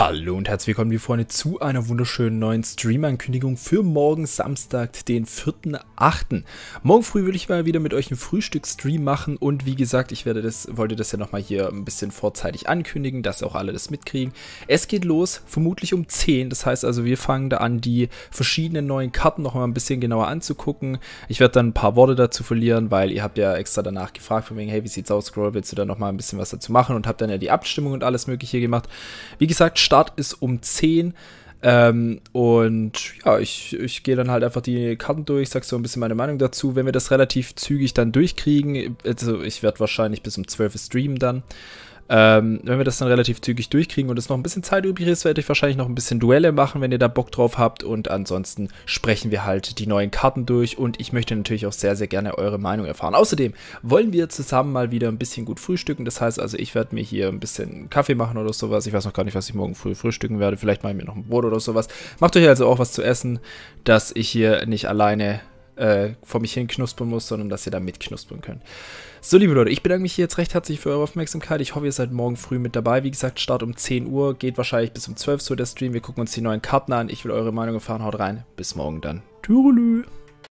Hallo und herzlich willkommen, liebe Freunde, zu einer wunderschönen neuen Stream-Ankündigung für morgen Samstag, den 4.8. Morgen früh würde ich mal wieder mit euch einen Frühstück-Stream machen und wie gesagt, ich werde das, wollte das ja nochmal hier ein bisschen vorzeitig ankündigen, dass auch alle das mitkriegen. Es geht los, vermutlich um 10, das heißt also, wir fangen da an, die verschiedenen neuen Karten nochmal ein bisschen genauer anzugucken. Ich werde dann ein paar Worte dazu verlieren, weil ihr habt ja extra danach gefragt, von wegen, hey, wie sieht's aus, Scroll, willst du da nochmal ein bisschen was dazu machen und habt dann ja die Abstimmung und alles mögliche gemacht. Wie gesagt, Start ist um 10 ähm, und ja, ich, ich gehe dann halt einfach die Karten durch, sag so ein bisschen meine Meinung dazu. Wenn wir das relativ zügig dann durchkriegen, also ich werde wahrscheinlich bis um 12 streamen dann, ähm, wenn wir das dann relativ zügig durchkriegen und es noch ein bisschen Zeit übrig ist, werde ich wahrscheinlich noch ein bisschen Duelle machen, wenn ihr da Bock drauf habt. Und ansonsten sprechen wir halt die neuen Karten durch und ich möchte natürlich auch sehr, sehr gerne eure Meinung erfahren. Außerdem wollen wir zusammen mal wieder ein bisschen gut frühstücken. Das heißt also, ich werde mir hier ein bisschen Kaffee machen oder sowas. Ich weiß noch gar nicht, was ich morgen früh frühstücken werde. Vielleicht mache ich mir noch ein Brot oder sowas. Macht euch also auch was zu essen, dass ich hier nicht alleine äh, vor mich hin knuspern muss, sondern dass ihr da mitknuspern könnt. So, liebe Leute, ich bedanke mich jetzt recht herzlich für eure Aufmerksamkeit. Ich hoffe, ihr seid morgen früh mit dabei. Wie gesagt, Start um 10 Uhr, geht wahrscheinlich bis um 12 Uhr der Stream. Wir gucken uns die neuen Karten an. Ich will eure Meinung erfahren. Haut rein. Bis morgen dann. Tschüss.